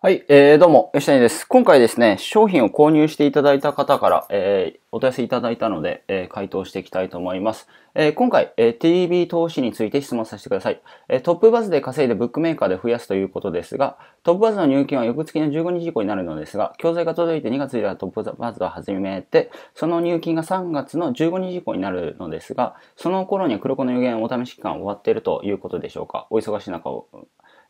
はい、えー、どうも、吉谷です。今回ですね、商品を購入していただいた方から、えー、お問い合わせいただいたので、えー、回答していきたいと思います。えー、今回、えー、TV 投資について質問させてください、えー。トップバズで稼いでブックメーカーで増やすということですが、トップバズの入金は翌月の15日以降になるのですが、教材が届いて2月以はトップバズが始めて、その入金が3月の15日以降になるのですが、その頃には黒子の予言お試し期間終わっているということでしょうか。お忙しい中を。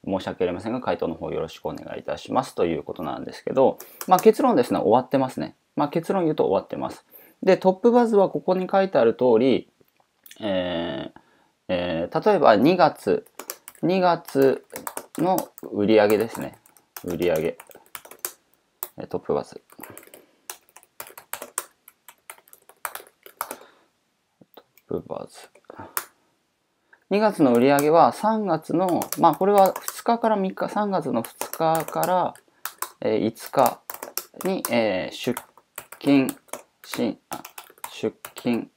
申し訳ありませんが、回答の方よろしくお願いいたしますということなんですけど、まあ、結論ですね、終わってますね。まあ、結論言うと終わってます。で、トップバズはここに書いてある通り、えーえー、例えば2月、2月の売り上げですね。売り上げ。トップバズ。トップバズ。2月の売り上げは3月の、まあこれは2日から3日、3月の2日から5日に、出勤し出勤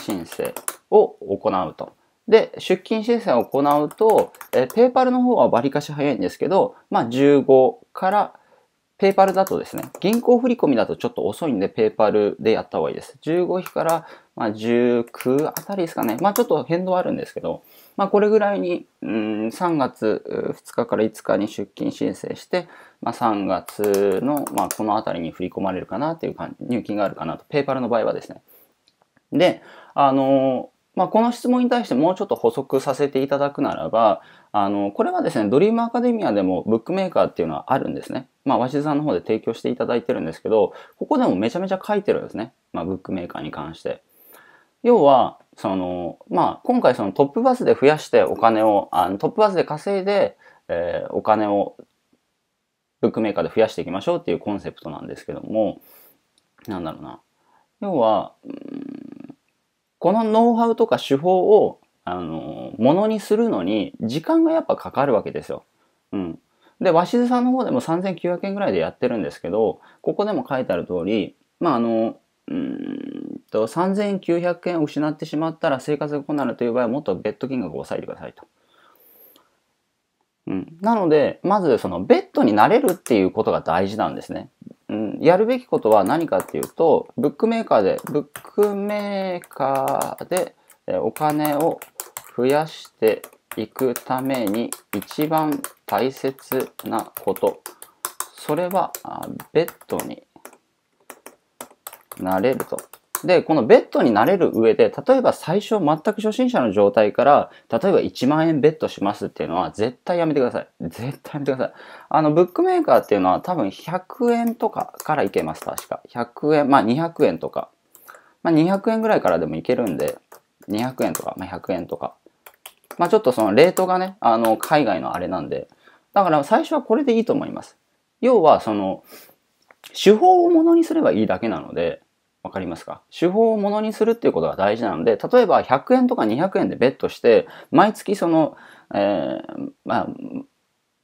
申請を行うと。で、出勤申請を行うと、ペーパルの方はバリかし早いんですけど、まあ15から、ペーパルだとですね、銀行振込だとちょっと遅いんで、ペーパルでやった方がいいです。15日からまあ、19あたりですかね。まあ、ちょっと変動あるんですけど、まあ、これぐらいに、うん、3月2日から5日に出勤申請して、まあ、3月の、まあ、このあたりに振り込まれるかなっていう感じ、入金があるかなと。ペーパルの場合はですね。で、あのまあ、この質問に対してもうちょっと補足させていただくならば、あの、これはですね、ドリームアカデミアでもブックメーカーっていうのはあるんですね。まあ、鷲津さんの方で提供していただいてるんですけど、ここでもめちゃめちゃ書いてるんですね。まあ、ブックメーカーに関して。要は、その、まあ、今回そのトップバスで増やしてお金を、あのトップバスで稼いで、えー、お金をブックメーカーで増やしていきましょうっていうコンセプトなんですけども、なんだろうな。要は、このノウハウとか手法を、あの、ものにするのに、時間がやっぱかかるわけですよ。うん。で、鷲津さんの方でも3900円ぐらいでやってるんですけど、ここでも書いてある通り、まあ、あの、うんと3900円を失ってしまったら生活が困るという場合はもっとベッド金額を抑えてくださいと。うん、なのでまずそのベッドになれるっていうことが大事なんですね。うん、やるべきことは何かっていうとブックメーカーでブックメーカーでお金を増やしていくために一番大切なことそれはベッドになれると。で、このベッドになれる上で、例えば最初全く初心者の状態から、例えば1万円ベッドしますっていうのは絶対やめてください。絶対やめてください。あの、ブックメーカーっていうのは多分100円とかからいけます、確か。100円、まあ200円とか。まあ200円ぐらいからでもいけるんで、200円とか、まあ100円とか。まあちょっとそのレートがね、あの、海外のあれなんで。だから最初はこれでいいと思います。要は、その、手法をものにすればいいだけなので、わかりますか手法をものにするっていうことが大事なので、例えば100円とか200円でベットして、毎月その、えー、まあ、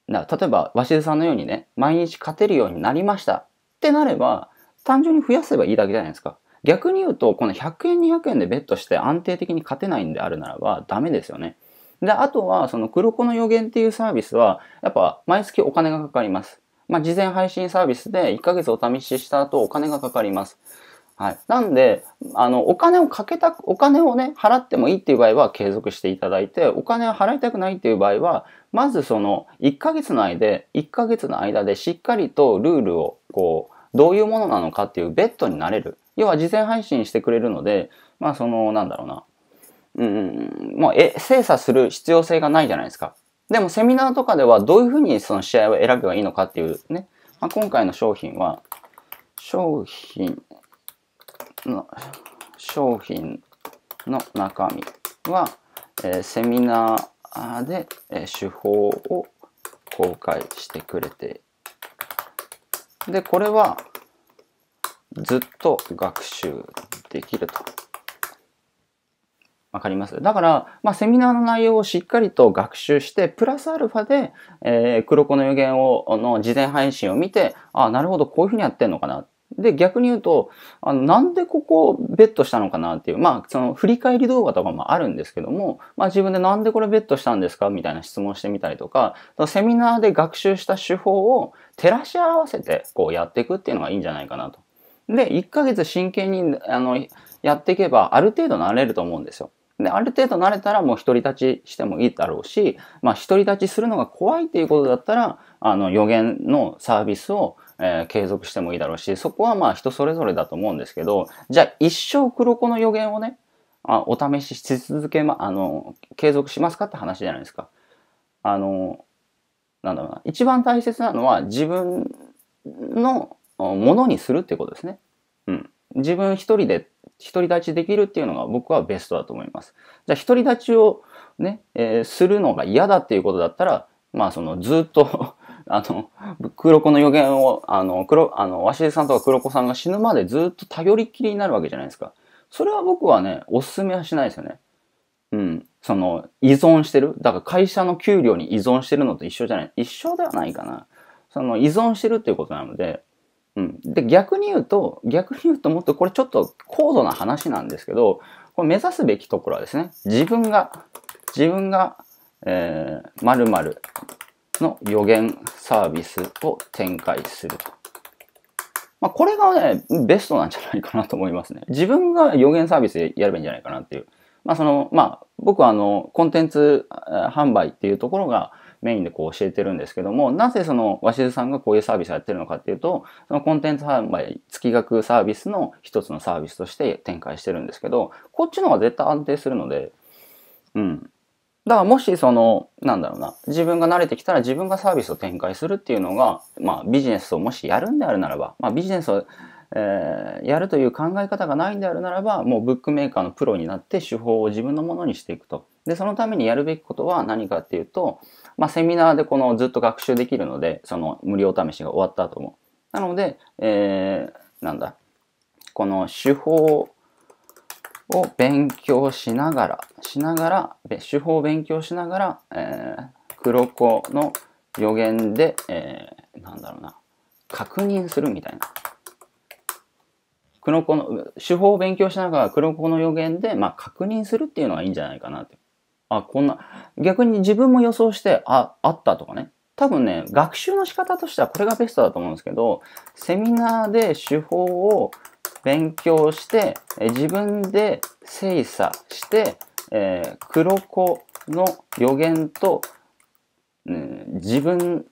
な例えば鷲津さんのようにね、毎日勝てるようになりましたってなれば、単純に増やせばいいだけじゃないですか。逆に言うと、この100円200円でベットして安定的に勝てないんであるならばダメですよね。で、あとは、その黒子の予言っていうサービスは、やっぱ毎月お金がかかります。まあ、事前配信サービスで1ヶ月お試しした後お金がかかります。はい、なんであのお金をかけたお金をね払ってもいいっていう場合は継続していただいてお金を払いたくないっていう場合はまずその1ヶ月の間で1ヶ月の間でしっかりとルールをこうどういうものなのかっていうベッドになれる要は事前配信してくれるのでまあそのなんだろうなうんもうえ精査する必要性がないじゃないですかでもセミナーとかではどういうふうにその試合を選べばいいのかっていうね、まあ、今回の商品は商品の商品の中身は、えー、セミナーで、えー、手法を公開してくれてでこれはずっと学習できると。わかりますだから、まあ、セミナーの内容をしっかりと学習して、プラスアルファで、えー、黒子の予言を、の事前配信を見て、あ、なるほど、こういうふうにやってんのかな。で、逆に言うと、あの、なんでここをベットしたのかなっていう、まあ、その振り返り動画とかもあるんですけども、まあ自分でなんでこれベットしたんですかみたいな質問してみたりとか、セミナーで学習した手法を照らし合わせて、こうやっていくっていうのがいいんじゃないかなと。で、1ヶ月真剣に、あの、やっていけば、ある程度慣れると思うんですよ。で、ある程度慣れたらもう独り立ちしてもいいだろうし、まあ独り立ちするのが怖いっていうことだったら、あの予言のサービスをえー、継続してもいいだろうし、そこはまあ人それぞれだと思うんですけど、じゃあ一生黒子の予言をね、あお試しし続けま、あの、継続しますかって話じゃないですか。あの、なんだろうな。一番大切なのは自分のものにするっていうことですね。うん。自分一人で独り立ちできるっていうのが僕はベストだと思います。じゃあ独り立ちをね、えー、するのが嫌だっていうことだったら、まあそのずっとあの、黒子の予言を、あの、黒、あの、鷲江さんとか黒子さんが死ぬまでずっと頼りっきりになるわけじゃないですか。それは僕はね、おすすめはしないですよね。うん。その、依存してる。だから会社の給料に依存してるのと一緒じゃない。一緒ではないかな。その、依存してるっていうことなので、うん。で、逆に言うと、逆に言うともっとこれちょっと高度な話なんですけど、これ目指すべきところはですね、自分が、自分が、えー、〇〇の予言サービスを展開すると。まあ、これがね、ベストなんじゃないかなと思いますね。自分が予言サービスでやればいいんじゃないかなっていう。まあ、その、まあ、僕はあの、コンテンツ販売っていうところがメインでこう教えてるんですけども、なぜその、鷲津さんがこういうサービスをやってるのかっていうと、そのコンテンツ販売、月額サービスの一つのサービスとして展開してるんですけど、こっちの方が絶対安定するので、うん。だからもしその、なんだろうな、自分が慣れてきたら自分がサービスを展開するっていうのが、まあビジネスをもしやるんであるならば、まあビジネスを、えー、やるという考え方がないんであるならば、もうブックメーカーのプロになって手法を自分のものにしていくと。で、そのためにやるべきことは何かっていうと、まあセミナーでこのずっと学習できるので、その無料試しが終わった後も。なので、えー、なんだ、この手法を勉強しながら、しながら、手法を勉強しながら、えー、黒子の予言で、えー、なんだろうな、確認するみたいな。黒子の、手法を勉強しながら黒子の予言で、まあ、確認するっていうのがいいんじゃないかなって。あ、こんな、逆に自分も予想して、あ、あったとかね。多分ね、学習の仕方としてはこれがベストだと思うんですけど、セミナーで手法を勉強して、え自分で精査して、えー、黒子の予言と、うん、自分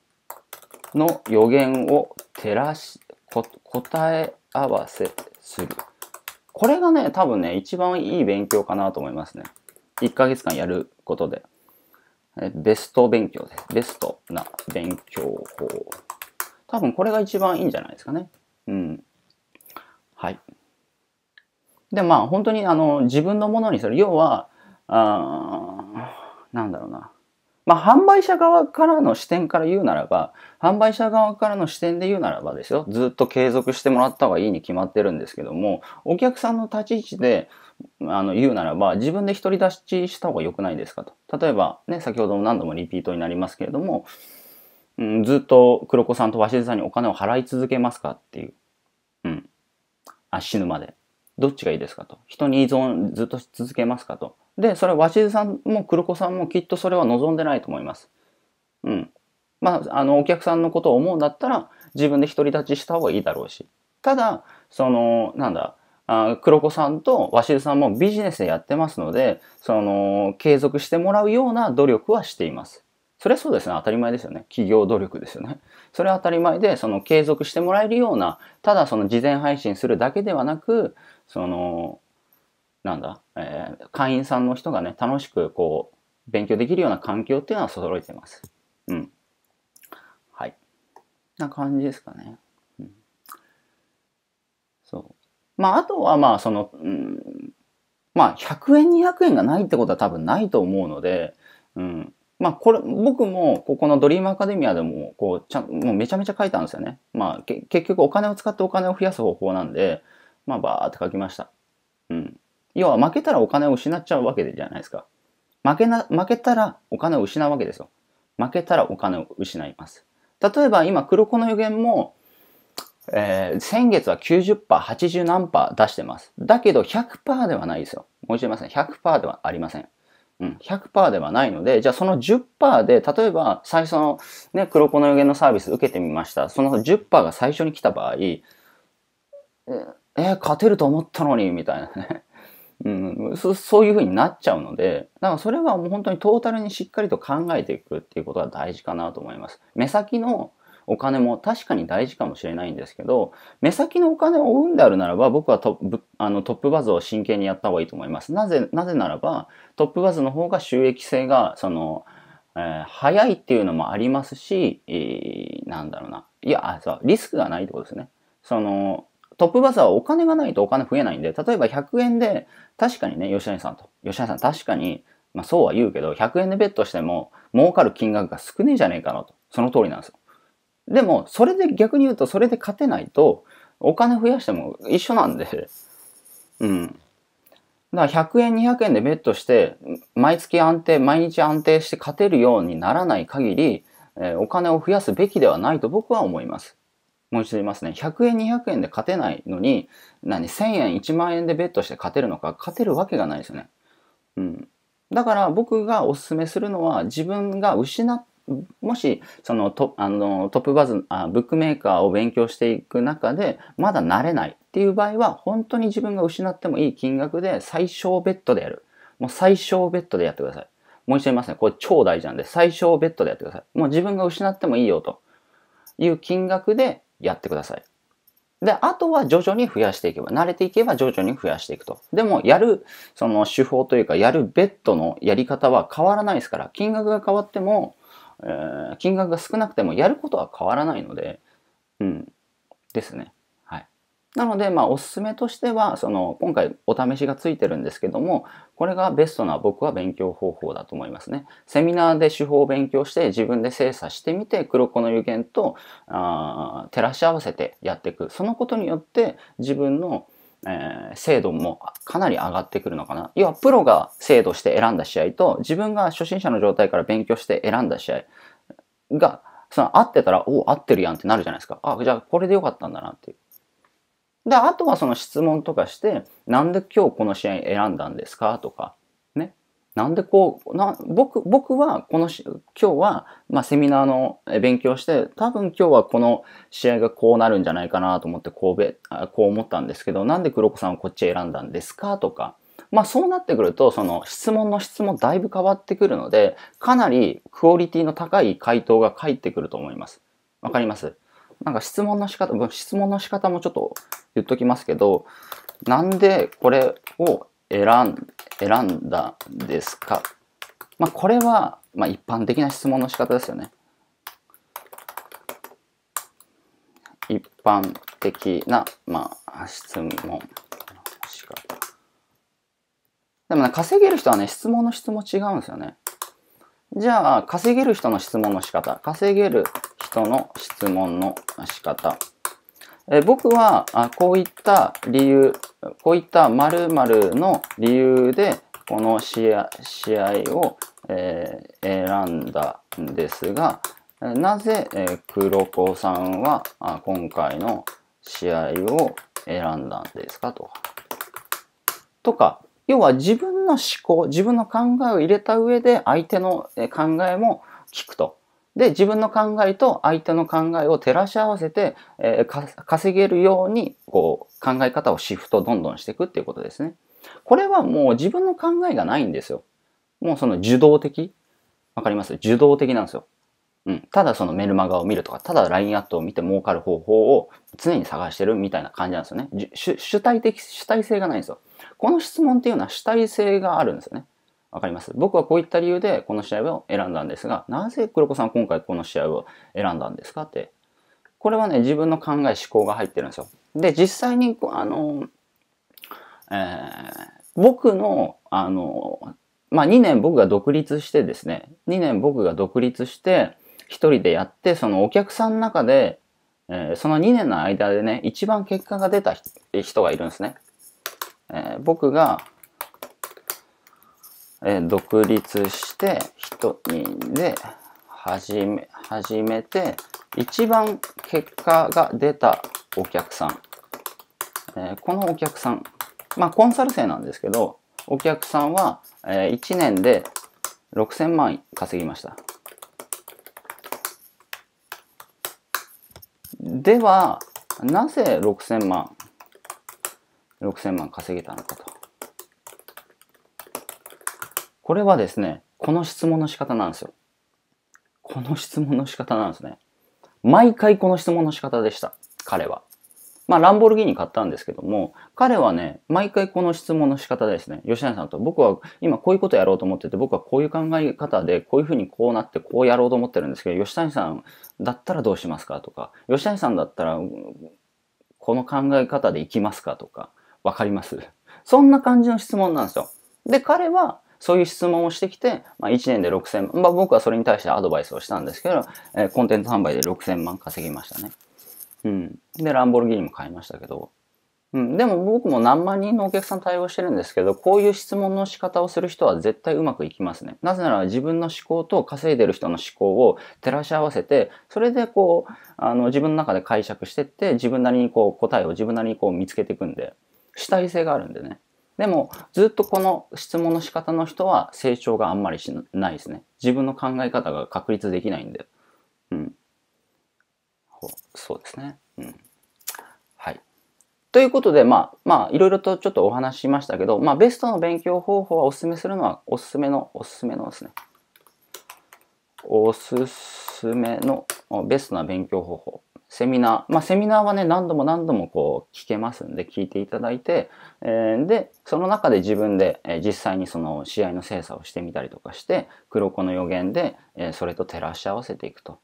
の予言を照らしこ答え合わせする。これがね、多分ね、一番いい勉強かなと思いますね。1ヶ月間やることで。ベスト勉強です。ベストな勉強法。多分これが一番いいんじゃないですかね。うん。はい。で、まあ本当にあの自分のものにする。要は、あなんだろうな。まあ販売者側からの視点から言うならば、販売者側からの視点で言うならばですよ、ずっと継続してもらった方がいいに決まってるんですけども、お客さんの立ち位置で、あの言うならば自分で独り立ちした方が良くないですかと。例えばね、先ほども何度もリピートになりますけれども、うん、ずっと黒子さんと鷲津さんにお金を払い続けますかっていう。あ死ぬまで。どっちがいいですかと。人に依存ずっと続けますかと。で、それは鷲津さんも黒子さんもきっとそれは望んでないと思います。うん。まあ、あの、お客さんのことを思うんだったら、自分で独り立ちした方がいいだろうし。ただ、その、なんだ、あ黒子さんと鷲津さんもビジネスでやってますので、その、継続してもらうような努力はしています。それはそうですね。当たり前ですよね。企業努力ですよね。それは当たり前で、その継続してもらえるような、ただその事前配信するだけではなく、その、なんだ、えー、会員さんの人がね、楽しくこう、勉強できるような環境っていうのは揃えてます。うん。はい。な感じですかね。うん。そう。まあ、あとはまあ、その、うん、まあ、100円、200円がないってことは多分ないと思うので、うん。まあこれ、僕も、ここのドリームアカデミアでも、こう、ちゃん、もうめちゃめちゃ書いたんですよね。まあ、結局お金を使ってお金を増やす方法なんで、まあ、バーって書きました。うん。要は、負けたらお金を失っちゃうわけじゃないですか。負けな、負けたらお金を失うわけですよ。負けたらお金を失います。例えば、今、黒子の予言も、えー、先月は90%、80何出してます。だけど100%ではないですよ。申し訳いません。100%ではありません。うん、100%ではないので、じゃあその10%で、例えば最初のね、黒子の予言のサービス受けてみました。その10%が最初に来た場合、え勝てると思ったのに、みたいなね。うん、そういうふうになっちゃうので、だからそれはもう本当にトータルにしっかりと考えていくっていうことが大事かなと思います。目先のお金も確かに大事かもしれないんですけど、目先のお金を追うんであるならば、僕はトップあのトップバズを真剣にやった方がいいと思います。なぜ、なぜならば、トップバズの方が収益性が、その、えー、早いっていうのもありますし、えー、なんだろうな。いや、あ、そう、リスクがないってことですね。その、トップバザーはお金がないとお金増えないんで、例えば100円で、確かにね、吉谷さんと、吉谷さん確かに、まあそうは言うけど、100円でベットしても、儲かる金額が少ねえじゃねえかなと。その通りなんですよ。でも、それで逆に言うと、それで勝てないと、お金増やしても一緒なんで、うん。だから100円200円でベットして、毎月安定、毎日安定して勝てるようにならない限り、えー、お金を増やすべきではないと僕は思います。もう一度言いますね。100円200円で勝てないのに、何、1000円1万円でベットして勝てるのか、勝てるわけがないですよね。うん。だから僕がおすすめするのは自分が失っもし、そのトあのトップバズあ、ブックメーカーを勉強していく中で、まだ慣れないっていう場合は、本当に自分が失ってもいい金額で最小ベッドでやる。もう最小ベッドでやってください。もう一度言いますね。これ超大事なんで、最小ベッドでやってください。もう自分が失ってもいいよという金額でやってください。で、あとは徐々に増やしていけば、慣れていけば徐々に増やしていくと。でも、やる、その手法というか、やるベッドのやり方は変わらないですから、金額が変わっても、えー、金額が少なくてもやることは変わらないので、うん、ですね。はい。なので、まあ、おすすめとしては、その、今回お試しがついてるんですけども、これがベストな僕は勉強方法だと思いますね。セミナーで手法を勉強して、自分で精査してみて、黒子の予言と、あ照らし合わせてやっていく。そのことによって、自分の、えー、精度もかなり上がってくるのかな。要はプロが精度して選んだ試合と自分が初心者の状態から勉強して選んだ試合がその合ってたらお合ってるやんってなるじゃないですか。あじゃあこれでよかったんだなっていう。であとはその質問とかしてなんで今日この試合選んだんですかとかなんでこう、な僕僕はこのし今日は、まあ、セミナーの勉強して、多分今日はこの試合がこうなるんじゃないかなと思って神戸あ、こう思ったんですけど、なんで黒子さんをこっち選んだんですかとか、まあそうなってくると、その質問の質もだいぶ変わってくるので、かなりクオリティの高い回答が返ってくると思います。わかりますなんか質問の仕方、質問の仕方もちょっと言っときますけど、なんでこれを選ん選んだんですか、まあ、これは、まあ、一般的な質問の仕方ですよね。一般的な、まあ、質問の仕方。でもね、稼げる人はね、質問の質も違うんですよね。じゃあ、稼げる人の質問の仕方。稼げる人の質問の仕方。え僕はあこういった理由こういった〇〇の理由で、この試合を、えー、選んだんですが、なぜ、えー、黒子さんはあ今回の試合を選んだんですかと。とか、要は自分の思考、自分の考えを入れた上で相手の考えも聞くと。で、自分の考えと相手の考えを照らし合わせて、えー、稼げるように、こう、考え方をシフトどんどんしていくっていうことですね。これはもう自分の考えがないんですよ。もうその受動的。わかります受動的なんですよ。うん。ただそのメルマガを見るとか、ただ LINE アットを見て儲かる方法を常に探してるみたいな感じなんですよね。主体的、主体性がないんですよ。この質問っていうのは主体性があるんですよね。わかります。僕はこういった理由でこの試合を選んだんですが、なぜ黒子さん今回この試合を選んだんですかって。これはね、自分の考え、思考が入ってるんですよ。で、実際に、あの、えー、僕の、あの、まあ、2年僕が独立してですね、2年僕が独立して、1人でやって、そのお客さんの中で、えー、その2年の間でね、一番結果が出た人がいるんですね。えー、僕が、えー、独立して一人で始め、始めて、一番結果が出たお客さん。えー、このお客さん、まあコンサル生なんですけど、お客さんは、えー、1年で6000万稼ぎました。では、なぜ6000万、6000万稼げたのかと。これはですね、この質問の仕方なんですよ。この質問の仕方なんですね。毎回この質問の仕方でした。彼は。まあ、ランボルギーニ買ったんですけども、彼はね、毎回この質問の仕方ですね。吉成さんと、僕は今こういうことやろうと思ってて、僕はこういう考え方で、こういうふうにこうなって、こうやろうと思ってるんですけど、吉谷さんだったらどうしますかとか、吉谷さんだったら、この考え方でいきますかとか、わかります。そんな感じの質問なんですよ。で、彼は、そういう質問をしてきて、まあ、1年で6000万、まあ、僕はそれに対してアドバイスをしたんですけど、えー、コンテンツ販売で6000万稼ぎましたね。うん。で、ランボルギーニも買いましたけど、うん、でも僕も何万人のお客さん対応してるんですけど、こういう質問の仕方をする人は絶対うまくいきますね。なぜなら自分の思考と稼いでる人の思考を照らし合わせて、それでこう、あの自分の中で解釈してって、自分なりにこう答えを自分なりにこう見つけていくんで、主体性があるんでね。でも、ずっとこの質問の仕方の人は成長があんまりしないですね。自分の考え方が確立できないんで。うん。そうですね。うん。はい。ということで、まあ、まあ、いろいろとちょっとお話ししましたけど、まあ、ベストの勉強方法はおすすめするのは、おすすめの、おすすめのですね。おすすめのベストな勉強方法。セミナー、まあ、セミナーはね、何度も何度もこう聞けますんで、聞いていただいて、えー、で、その中で自分で、えー、実際にその試合の精査をしてみたりとかして、黒子の予言で、えー、それと照らし合わせていくと。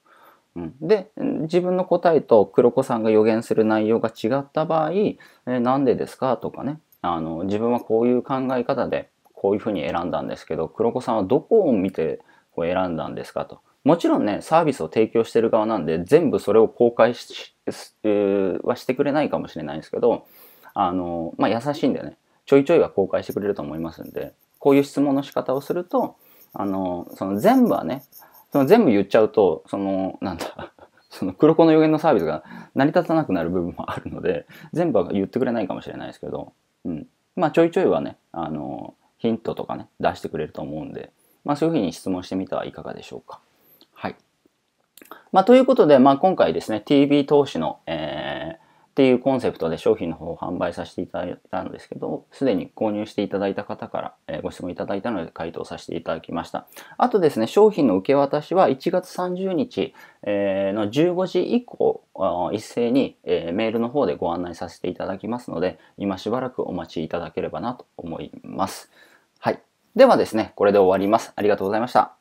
うん、で、自分の答えと黒子さんが予言する内容が違った場合、えー、なんでですかとかね、あの、自分はこういう考え方で、こういうふうに選んだんですけど、黒子さんはどこを見てこう選んだんですかと。もちろんね、サービスを提供してる側なんで、全部それを公開し、えはしてくれないかもしれないんですけど、あの、まあ、優しいんでね、ちょいちょいは公開してくれると思いますんで、こういう質問の仕方をすると、あの、その全部はね、その全部言っちゃうと、その、なんだ、その黒子の予言のサービスが成り立たなくなる部分もあるので、全部は言ってくれないかもしれないですけど、うん。まあ、ちょいちょいはね、あの、ヒントとかね、出してくれると思うんで、まあ、そういうふうに質問してみてはいかがでしょうか。まあ、ということで、まあ、今回ですね、TV 投資の、えー、っていうコンセプトで商品の方を販売させていただいたんですけど、すでに購入していただいた方から、えご質問いただいたので回答させていただきました。あとですね、商品の受け渡しは1月30日、えの15時以降、一斉に、えメールの方でご案内させていただきますので、今しばらくお待ちいただければなと思います。はい。ではですね、これで終わります。ありがとうございました。